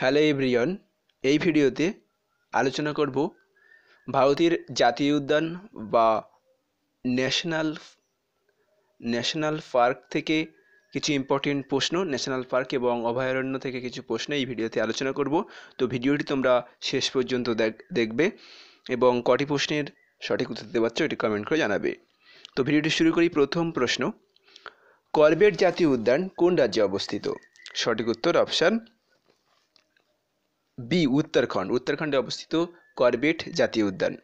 hello everyone এই ভিডিওতে আলোচনা করব ভারতের জাতীয় উদ্যান বা ন্যাশনাল ন্যাশনাল পার্ক থেকে কিছু ইম্পর্টেন্ট প্রশ্ন ন্যাশনাল পার্ক এবং অভয়ারণ্য থেকে কিছু প্রশ্ন এই ভিডিওতে আলোচনা করব তো ভিডিওটি তোমরা শেষ পর্যন্ত দেখবে এবং কটি প্রশ্নের সঠিক উত্তর দিতে পারছো এটি কমেন্ট করে জানাবে তো ভিডিওটি শুরু করি প্রথম প্রশ্ন করবেট জাতীয় উদ্যান কোন রাজ্যে অবস্থিত সঠিক উত্তর অপশান বি উত্তরাখণ্ড উত্তরাখণ্ডে অবস্থিত করবেট জাতীয় উদ্যান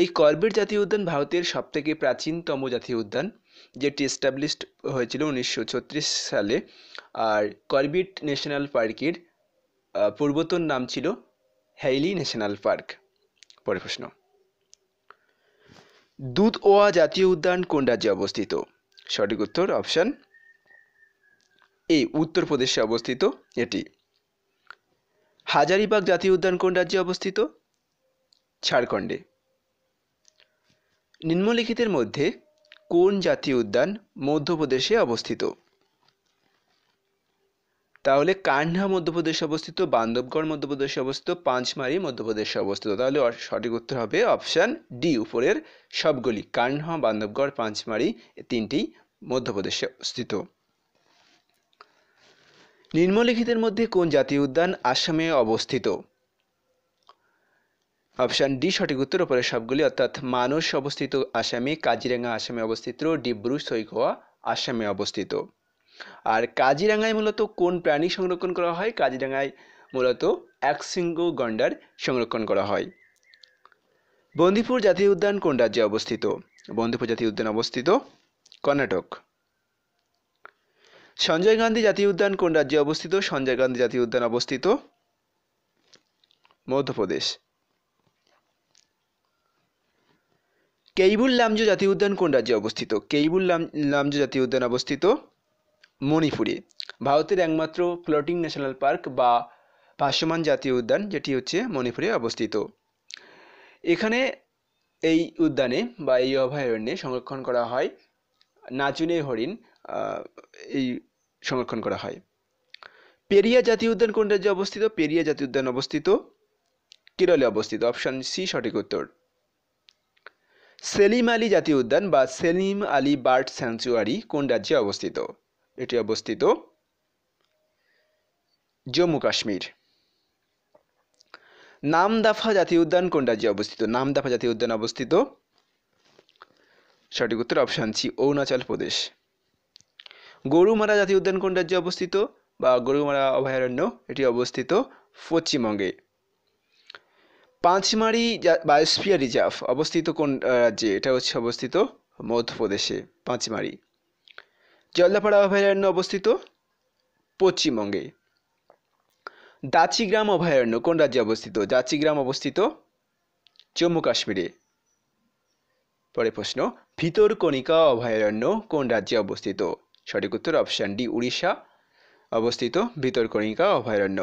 এই করবেট জাতীয় উদ্যান ভারতের সবথেকে প্রাচীনতম জাতীয় উদ্যান যেটি এস্টাবলিশড হয়েছিল উনিশশো সালে আর করবিট ন্যাশনাল পার্কের পূর্বতন নাম ছিল হ্যালি ন্যাশনাল পার্ক পরে প্রশ্ন দুধওয়া জাতীয় উদ্যান কোন রাজ্যে অবস্থিত সঠিক উত্তর অপশান এ উত্তরপ্রদেশে অবস্থিত এটি হাজারিবাগ জাতীয় উদ্যান কোন রাজ্যে অবস্থিত ঝাড়খণ্ডে নিম্নলিখিতের মধ্যে কোন জাতীয় উদ্যান মধ্যপ্রদেশে অবস্থিত তাহলে কান্না মধ্যপ্রদেশে অবস্থিত বান্ধবগড় মধ্যপ্রদেশে অবস্থিত পাঁচমারি মধ্যপ্রদেশে অবস্থিত তাহলে সঠিক উত্তর হবে অপশান ডি উপরের সবগুলি কান্না বান্ধবগড় পাঁচমারি তিনটি মধ্যপ্রদেশে অবস্থিত নিম্নলিখিতের মধ্যে কোন জাতীয় উদ্যান আসামে অবস্থিত অপশান ডি সঠিক উত্তর ওপরে সবগুলি অর্থাৎ মানুষ অবস্থিত আসামে কাজিরাঙ্গা আসামে অবস্থিত ডিব্রু সৈখোয়া আসামে অবস্থিত আর কাজিরাঙ্গায় মূলত কোন প্রাণী সংরক্ষণ করা হয় কাজিরাঙ্গায় মূলত একশৃঙ্গ গন্ডার সংরক্ষণ করা হয় বন্দিপুর জাতীয় উদ্যান কোন রাজ্যে অবস্থিত বন্দিপুর জাতীয় উদ্যান অবস্থিত কর্ণাটক সঞ্জয় গান্ধী জাতীয় উদ্যান কোন রাজ্যে অবস্থিত সঞ্জয় গান্ধী জাতীয় উদ্যান অবস্থিত মধ্যপ্রদেশ কেইবুল লামজু জাতীয় উদ্যান কোন রাজ্যে অবস্থিত কেইবুল লামজু জাতীয় উদ্যান অবস্থিত মণিপুরে ভারতের একমাত্র ফ্লোটিং ন্যাশনাল পার্ক বা ভাসমান জাতীয় উদ্যান যেটি হচ্ছে মণিপুরে অবস্থিত এখানে এই উদ্যানে বা এই অভয়ারণ্যে সংরক্ষণ করা হয় নাচুনে হরিণ এই সংরক্ষণ করা হয় পেরিয়া জাতীয় উদ্যান কোন রাজ্যে অবস্থিত পেরিয়া জাতীয় উদ্যান অবস্থিত কেরলে অবস্থিত অপশান সি সঠিক উত্তর সেলিম আলী জাতীয় উদ্যান বা সেলিম আলী বার্ড স্যাংচুয়ারি কোন রাজ্যে অবস্থিত এটি অবস্থিত জম্মু কাশ্মীর নামদাফা জাতীয় উদ্যান কোন রাজ্যে অবস্থিত নামদাফা জাতীয় উদ্যান অবস্থিত সঠিক উত্তর অপশান সি অরুণাচল প্রদেশ গরুমারা জাতীয় উদ্যান কোন রাজ্যে অবস্থিত বা গরুমারা অভয়ারণ্য এটি অবস্থিত পশ্চিমবঙ্গে পাঁচমারি বায়োস্ফিয়ার রিজার্ভ অবস্থিত কোন রাজ্যে এটা হচ্ছে অবস্থিত মধ্যপ্রদেশে পাঁচমারি জলদাপাড়া অভয়ারণ্য অবস্থিত পশ্চিমবঙ্গে দাচিগ্রাম অভয়ারণ্য কোন রাজ্যে অবস্থিত দাচিগ্রাম অবস্থিত জম্মু কাশ্মীরে পরে প্রশ্ন ভিতরকণিকা অভয়ারণ্য কোন রাজ্যে অবস্থিত সঠিক উত্তর অপশান ডি উড়িষ্যা অবস্থিত ভিতরকণিকা অভয়ারণ্য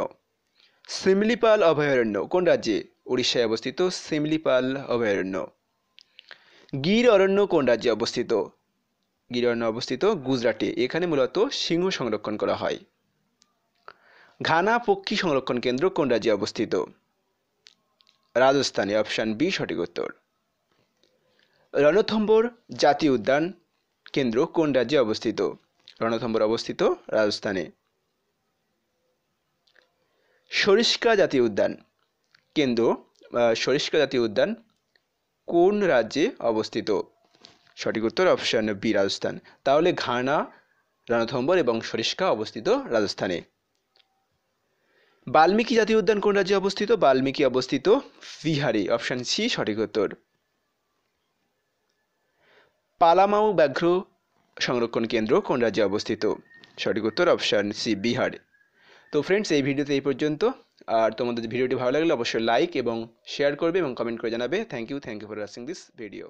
সিমলিপাল অভয়ারণ্য কোন রাজ্যে উড়িষ্যায় অবস্থিত সিমলিপাল অভয়ারণ্য গির অরণ্য কোন রাজ্যে অবস্থিত গির অরণ্য অবস্থিত গুজরাটে এখানে মূলত সিংহ সংরক্ষণ করা হয় ঘানা পক্ষী সংরক্ষণ কেন্দ্র কোন রাজ্যে অবস্থিত রাজস্থানে অপশান বি সঠিক উত্তর রণথম্বর জাতীয় উদ্যান কেন্দ্র কোন রাজ্যে অবস্থিত রণথম্বর অবস্থিত রাজস্থানে সরিষ্কা জাতীয় উদ্যান কেন্দ্র সরিষ্কা জাতীয় উদ্যান কোন রাজ্যে অবস্থিত সঠিক উত্তর অপশন বি রাজস্থান তাহলে ঘানা রণথম্বর এবং সরিষ্কা অবস্থিত রাজস্থানে বাল্মীকি জাতীয় উদ্যান কোন রাজ্যে অবস্থিত বাল্মীকি অবস্থিত বিহারে অপশান সি সঠিক উত্তর পালামাউ ব্যাঘ্র সংরক্ষণ কেন্দ্র কোন রাজ্যে অবস্থিত সঠিক উত্তর অপশান সি বিহারে তো ফ্রেন্ডস এই ভিডিওতে এই পর্যন্ত আর তোমাদের ভিডিওটি ভালো লাগলে অবশ্যই লাইক এবং শেয়ার করবে এবং কমেন্ট করে জানাবে thank you thank you for watching this video